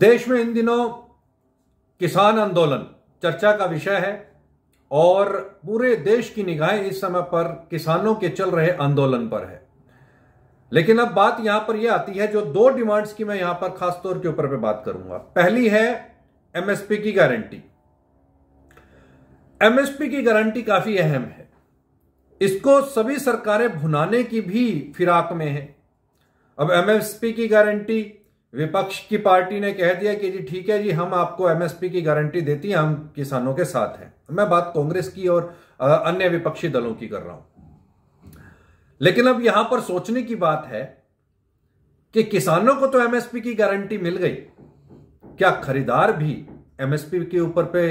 देश में इन दिनों किसान आंदोलन चर्चा का विषय है और पूरे देश की निगाहें इस समय पर किसानों के चल रहे आंदोलन पर है लेकिन अब बात यहां पर यह आती है जो दो डिमांड्स की मैं यहां पर खासतौर के ऊपर पे बात करूंगा पहली है एमएसपी की गारंटी एमएसपी की गारंटी काफी अहम है इसको सभी सरकारें भुनाने की भी फिराक में है अब एमएसपी की गारंटी विपक्ष की पार्टी ने कह दिया कि जी ठीक है जी हम आपको एमएसपी की गारंटी देती है हम किसानों के साथ हैं मैं बात कांग्रेस की और अन्य विपक्षी दलों की कर रहा हूं लेकिन अब यहां पर सोचने की बात है कि किसानों को तो एमएसपी की गारंटी मिल गई क्या खरीदार भी एमएसपी के ऊपर पे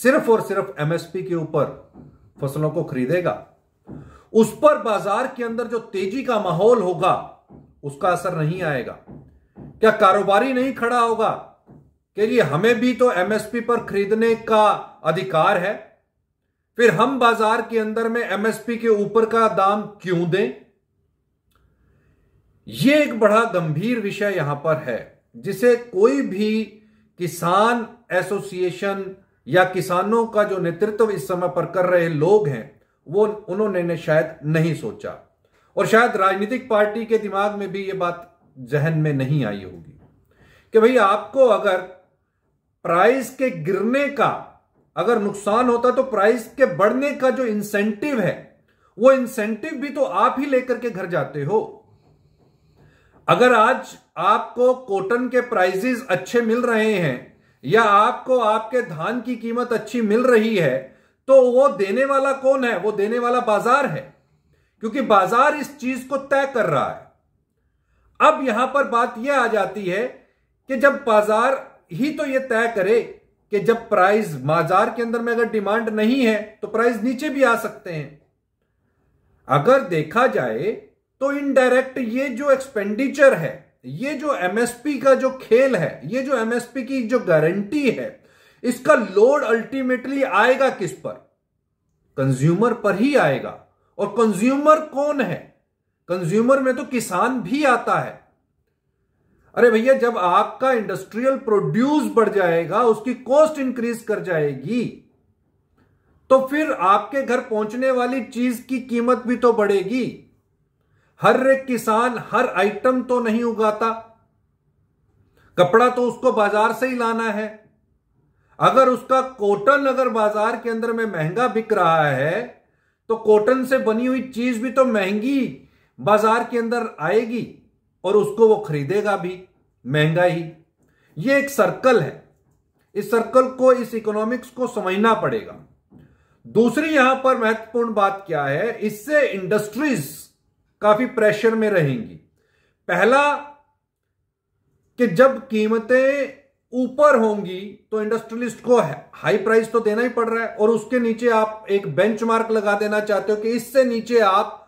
सिर्फ और सिर्फ एमएसपी के ऊपर फसलों को खरीदेगा उस पर बाजार के अंदर जो तेजी का माहौल होगा उसका असर नहीं आएगा क्या कारोबारी नहीं खड़ा होगा कि जी हमें भी तो एमएसपी पर खरीदने का अधिकार है फिर हम बाजार के अंदर में एमएसपी के ऊपर का दाम क्यों दें यह एक बड़ा गंभीर विषय यहां पर है जिसे कोई भी किसान एसोसिएशन या किसानों का जो नेतृत्व इस समय पर कर रहे लोग हैं वो उन्होंने शायद नहीं सोचा और शायद राजनीतिक पार्टी के दिमाग में भी ये बात जहन में नहीं आई होगी कि भाई आपको अगर प्राइस के गिरने का अगर नुकसान होता तो प्राइस के बढ़ने का जो इंसेंटिव है वो इंसेंटिव भी तो आप ही लेकर के घर जाते हो अगर आज आपको कॉटन के प्राइजेस अच्छे मिल रहे हैं या आपको आपके धान की कीमत अच्छी मिल रही है तो वो देने वाला कौन है वो देने वाला बाजार है क्योंकि बाजार इस चीज को तय कर रहा है अब यहां पर बात यह आ जाती है कि जब बाजार ही तो यह तय करे कि जब प्राइस बाजार के अंदर में अगर डिमांड नहीं है तो प्राइस नीचे भी आ सकते हैं अगर देखा जाए तो इनडायरेक्ट ये जो एक्सपेंडिचर है ये जो एमएसपी का जो खेल है ये जो एमएसपी की जो गारंटी है इसका लोड अल्टीमेटली आएगा किस पर कंज्यूमर पर ही आएगा और कंज्यूमर कौन है कंज्यूमर में तो किसान भी आता है अरे भैया जब आपका इंडस्ट्रियल प्रोड्यूस बढ़ जाएगा उसकी कॉस्ट इंक्रीज कर जाएगी तो फिर आपके घर पहुंचने वाली चीज की कीमत भी तो बढ़ेगी हर एक किसान हर आइटम तो नहीं उगाता कपड़ा तो उसको बाजार से ही लाना है अगर उसका कॉटन अगर बाजार के अंदर में महंगा बिक रहा है तो कॉटन से बनी हुई चीज भी तो महंगी बाजार के अंदर आएगी और उसको वो खरीदेगा भी महंगा ही ये एक सर्कल है इस सर्कल को इस इकोनॉमिक्स को समझना पड़ेगा दूसरी यहां पर महत्वपूर्ण बात क्या है इससे इंडस्ट्रीज काफी प्रेशर में रहेंगी पहला कि जब कीमतें ऊपर होंगी तो इंडस्ट्रियलिस्ट को हाई प्राइस तो देना ही पड़ रहा है और उसके नीचे आप एक बेंचमार्क लगा देना चाहते हो कि इससे नीचे आप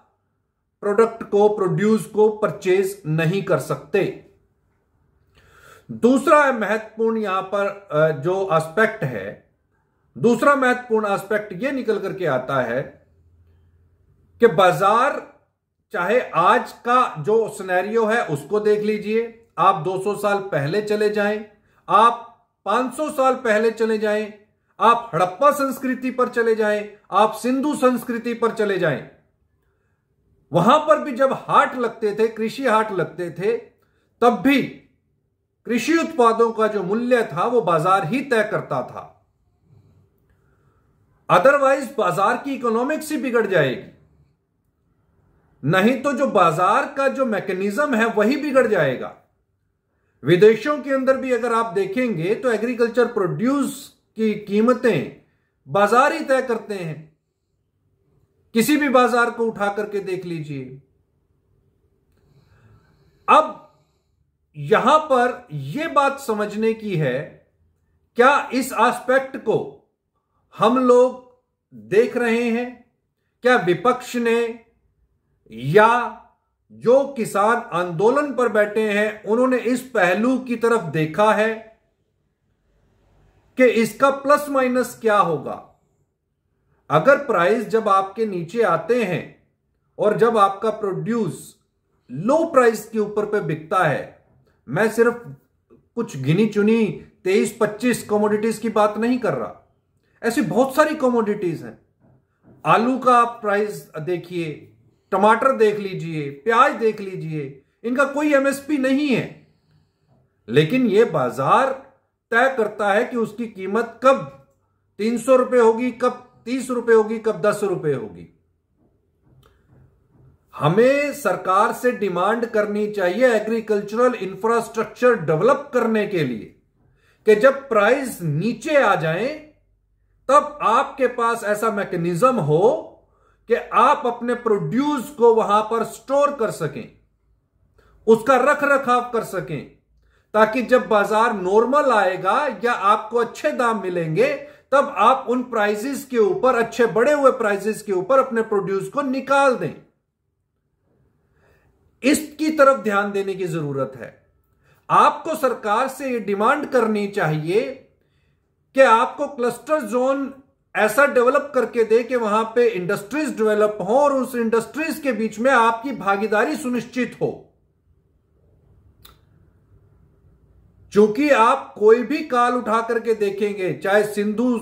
प्रोडक्ट को प्रोड्यूस को परचेज नहीं कर सकते दूसरा महत्वपूर्ण यहां पर जो एस्पेक्ट है दूसरा महत्वपूर्ण एस्पेक्ट यह निकल करके आता है कि बाजार चाहे आज का जो सिनेरियो है उसको देख लीजिए आप 200 साल पहले चले जाएं आप 500 साल पहले चले जाएं आप हड़प्पा संस्कृति पर चले जाएं आप सिंधु संस्कृति पर चले जाएं वहां पर भी जब हाट लगते थे कृषि हाट लगते थे तब भी कृषि उत्पादों का जो मूल्य था वो बाजार ही तय करता था अदरवाइज बाजार की इकोनॉमिक्स ही बिगड़ जाएगी नहीं तो जो बाजार का जो मैकेनिज्म है वही बिगड़ जाएगा विदेशों के अंदर भी अगर आप देखेंगे तो एग्रीकल्चर प्रोड्यूस की कीमतें बाजार ही तय करते हैं किसी भी बाजार को उठा करके देख लीजिए अब यहां पर यह बात समझने की है क्या इस एस्पेक्ट को हम लोग देख रहे हैं क्या विपक्ष ने या जो किसान आंदोलन पर बैठे हैं उन्होंने इस पहलू की तरफ देखा है कि इसका प्लस माइनस क्या होगा अगर प्राइस जब आपके नीचे आते हैं और जब आपका प्रोड्यूस लो प्राइस के ऊपर पे बिकता है मैं सिर्फ कुछ गिनी चुनी तेईस पच्चीस कॉमोडिटीज की बात नहीं कर रहा ऐसी बहुत सारी कॉमोडिटीज हैं आलू का आप प्राइस देखिए टमाटर देख लीजिए प्याज देख लीजिए इनका कोई एमएसपी नहीं है लेकिन यह बाजार तय करता है कि उसकी कीमत कब तीन सौ रुपए होगी कब तीस रुपए होगी कब दस रुपए होगी हमें सरकार से डिमांड करनी चाहिए एग्रीकल्चरल इंफ्रास्ट्रक्चर डेवलप करने के लिए कि जब प्राइस नीचे आ जाए तब आपके पास ऐसा मैकेनिज्म हो कि आप अपने प्रोड्यूस को वहां पर स्टोर कर सकें उसका रख रखाव कर सकें ताकि जब बाजार नॉर्मल आएगा या आपको अच्छे दाम मिलेंगे तब आप उन प्राइजेस के ऊपर अच्छे बड़े हुए प्राइजेस के ऊपर अपने प्रोड्यूस को निकाल दें इसकी तरफ ध्यान देने की जरूरत है आपको सरकार से यह डिमांड करनी चाहिए कि आपको क्लस्टर जोन ऐसा डेवलप करके दे कि वहां पे इंडस्ट्रीज डेवलप हो और उस इंडस्ट्रीज के बीच में आपकी भागीदारी सुनिश्चित हो चूंकि आप कोई भी काल उठा करके देखेंगे चाहे सिंधु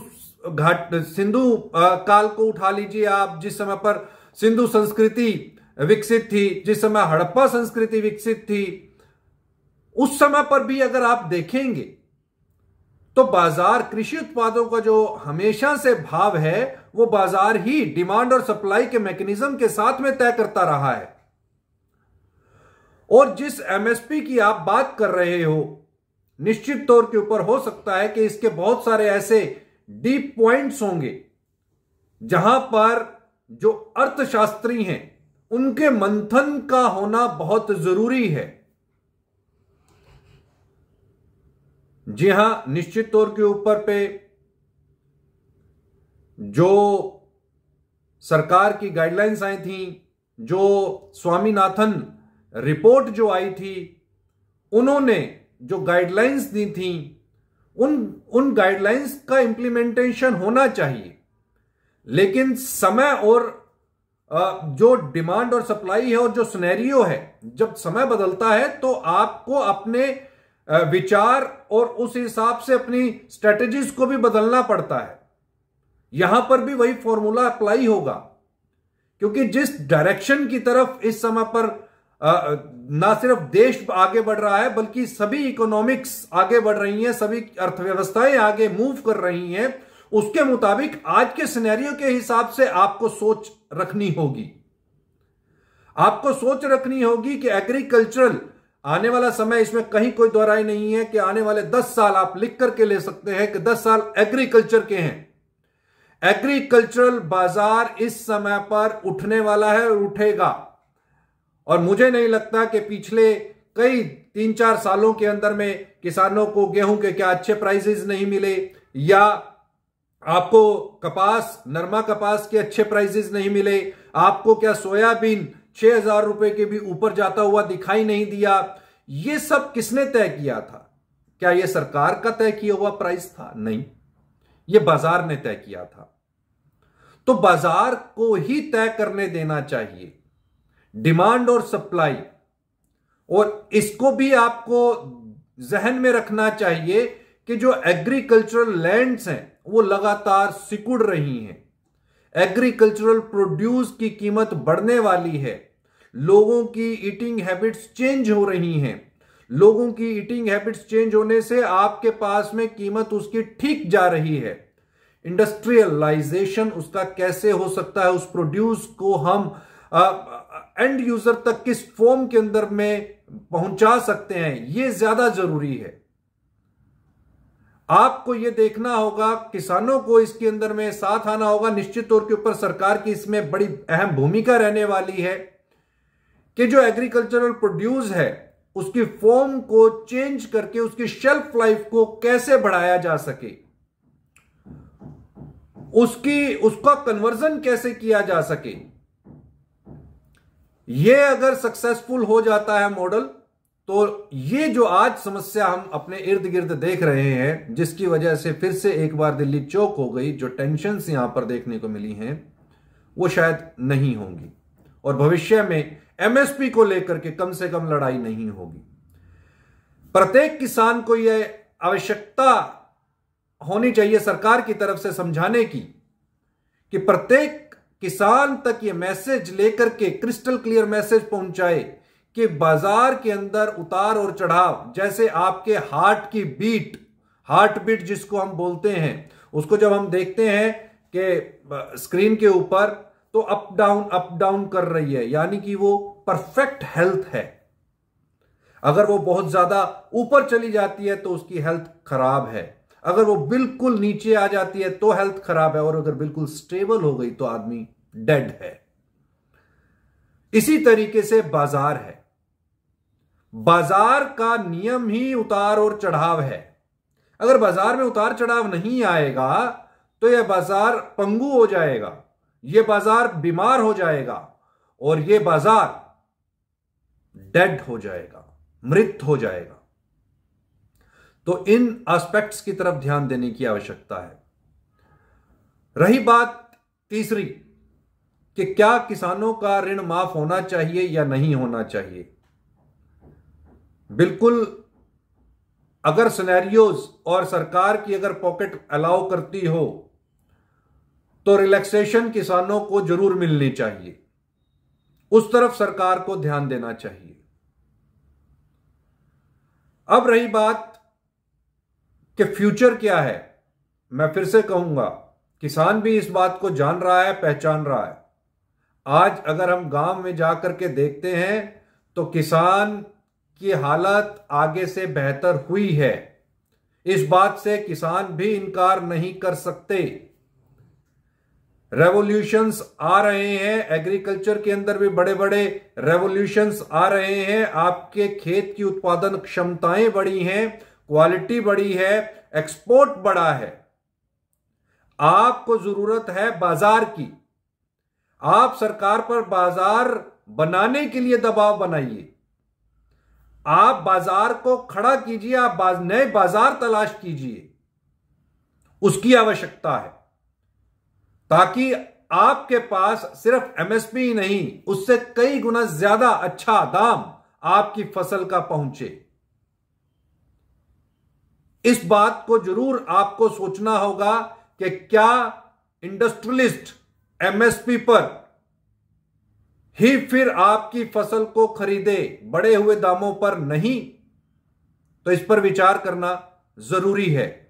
घाट सिंधु काल को उठा लीजिए आप जिस समय पर सिंधु संस्कृति विकसित थी जिस समय हड़प्पा संस्कृति विकसित थी उस समय पर भी अगर आप देखेंगे तो बाजार कृषि उत्पादों का जो हमेशा से भाव है वो बाजार ही डिमांड और सप्लाई के मैकेनिज्म के साथ में तय करता रहा है और जिस एमएसपी की आप बात कर रहे हो निश्चित तौर के ऊपर हो सकता है कि इसके बहुत सारे ऐसे डीप पॉइंट्स होंगे जहां पर जो अर्थशास्त्री हैं उनके मंथन का होना बहुत जरूरी है जी हां निश्चित तौर के ऊपर पे जो सरकार की गाइडलाइंस आई थी जो स्वामीनाथन रिपोर्ट जो आई थी उन्होंने जो गाइडलाइंस दी थी उन उन गाइडलाइंस का इंप्लीमेंटेशन होना चाहिए लेकिन समय और जो डिमांड और सप्लाई है और जो सुनहरियो है जब समय बदलता है तो आपको अपने विचार और उस हिसाब से अपनी स्ट्रेटेजीज को भी बदलना पड़ता है यहां पर भी वही फॉर्मूला अप्लाई होगा क्योंकि जिस डायरेक्शन की तरफ इस समय पर ना सिर्फ देश आगे बढ़ रहा है बल्कि सभी इकोनॉमिक्स आगे बढ़ रही हैं सभी अर्थव्यवस्थाएं आगे मूव कर रही हैं उसके मुताबिक आज के सिनेरियो के हिसाब से आपको सोच रखनी होगी आपको सोच रखनी होगी कि एग्रीकल्चरल आने वाला समय इसमें कहीं कोई दोहराई नहीं है कि आने वाले दस साल आप लिख करके ले सकते हैं कि दस साल एग्रीकल्चर के हैं एग्रीकल्चरल बाजार इस समय पर उठने वाला है और उठेगा और मुझे नहीं लगता कि पिछले कई तीन चार सालों के अंदर में किसानों को गेहूं के क्या अच्छे प्राइजेस नहीं मिले या आपको कपास नरमा कपास के अच्छे प्राइजेज नहीं मिले आपको क्या सोयाबीन छह हजार रुपए के भी ऊपर जाता हुआ दिखाई नहीं दिया ये सब किसने तय किया था क्या यह सरकार का तय किया हुआ प्राइस था नहीं ये बाजार ने तय किया था तो बाजार को ही तय करने देना चाहिए डिमांड और सप्लाई और इसको भी आपको जहन में रखना चाहिए कि जो एग्रीकल्चरल लैंड्स हैं वो लगातार सिकुड़ रही हैं एग्रीकल्चरल प्रोड्यूस की कीमत बढ़ने वाली है लोगों की ईटिंग हैबिट्स चेंज हो रही हैं लोगों की ईटिंग हैबिट्स चेंज होने से आपके पास में कीमत उसकी ठीक जा रही है इंडस्ट्रियलाइजेशन उसका कैसे हो सकता है उस प्रोड्यूस को हम आ, एंड यूजर तक किस फॉर्म के अंदर में पहुंचा सकते हैं यह ज्यादा जरूरी है आपको यह देखना होगा किसानों को इसके अंदर में साथ आना होगा निश्चित तौर के ऊपर सरकार की इसमें बड़ी अहम भूमिका रहने वाली है कि जो एग्रीकल्चरल प्रोड्यूस है उसकी फॉर्म को चेंज करके उसकी शेल्फ लाइफ को कैसे बढ़ाया जा सके उसकी उसका कन्वर्जन कैसे किया जा सके ये अगर सक्सेसफुल हो जाता है मॉडल तो ये जो आज समस्या हम अपने इर्द गिर्द देख रहे हैं जिसकी वजह से फिर से एक बार दिल्ली चौक हो गई जो टेंशन यहां पर देखने को मिली हैं वो शायद नहीं होंगी और भविष्य में एमएसपी को लेकर के कम से कम लड़ाई नहीं होगी प्रत्येक किसान को यह आवश्यकता होनी चाहिए सरकार की तरफ से समझाने की कि प्रत्येक किसान तक ये मैसेज लेकर के क्रिस्टल क्लियर मैसेज पहुंचाए कि बाजार के अंदर उतार और चढ़ाव जैसे आपके हार्ट की बीट हार्ट बीट जिसको हम बोलते हैं उसको जब हम देखते हैं कि स्क्रीन के ऊपर तो अप डाउन अप डाउन कर रही है यानी कि वो परफेक्ट हेल्थ है अगर वो बहुत ज्यादा ऊपर चली जाती है तो उसकी हेल्थ खराब है अगर वो बिल्कुल नीचे आ जाती है तो हेल्थ खराब है और अगर बिल्कुल स्टेबल हो गई तो आदमी डेड है इसी तरीके से बाजार है बाजार का नियम ही उतार और चढ़ाव है अगर बाजार में उतार चढ़ाव नहीं आएगा तो यह बाजार पंगु हो जाएगा यह बाजार बीमार हो जाएगा और यह बाजार डेड हो जाएगा मृत हो जाएगा तो इन एस्पेक्ट्स की तरफ ध्यान देने की आवश्यकता है रही बात तीसरी कि क्या किसानों का ऋण माफ होना चाहिए या नहीं होना चाहिए बिल्कुल अगर सिनेरियोज और सरकार की अगर पॉकेट अलाउ करती हो तो रिलैक्सेशन किसानों को जरूर मिलनी चाहिए उस तरफ सरकार को ध्यान देना चाहिए अब रही बात कि फ्यूचर क्या है मैं फिर से कहूंगा किसान भी इस बात को जान रहा है पहचान रहा है आज अगर हम गांव में जाकर के देखते हैं तो किसान की हालत आगे से बेहतर हुई है इस बात से किसान भी इनकार नहीं कर सकते रेवोल्यूशंस आ रहे हैं एग्रीकल्चर के अंदर भी बड़े बड़े रेवोल्यूशंस आ रहे हैं आपके खेत की उत्पादन क्षमताएं बढ़ी हैं क्वालिटी बढ़ी है एक्सपोर्ट बढ़ा है आपको जरूरत है बाजार की आप सरकार पर बाजार बनाने के लिए दबाव बनाइए आप बाजार को खड़ा कीजिए आप बाज, नए बाजार तलाश कीजिए उसकी आवश्यकता है ताकि आपके पास सिर्फ एमएसपी ही नहीं उससे कई गुना ज्यादा अच्छा दाम आपकी फसल का पहुंचे इस बात को जरूर आपको सोचना होगा कि क्या इंडस्ट्रियलिस्ट एमएसपी पर ही फिर आपकी फसल को खरीदे बड़े हुए दामों पर नहीं तो इस पर विचार करना जरूरी है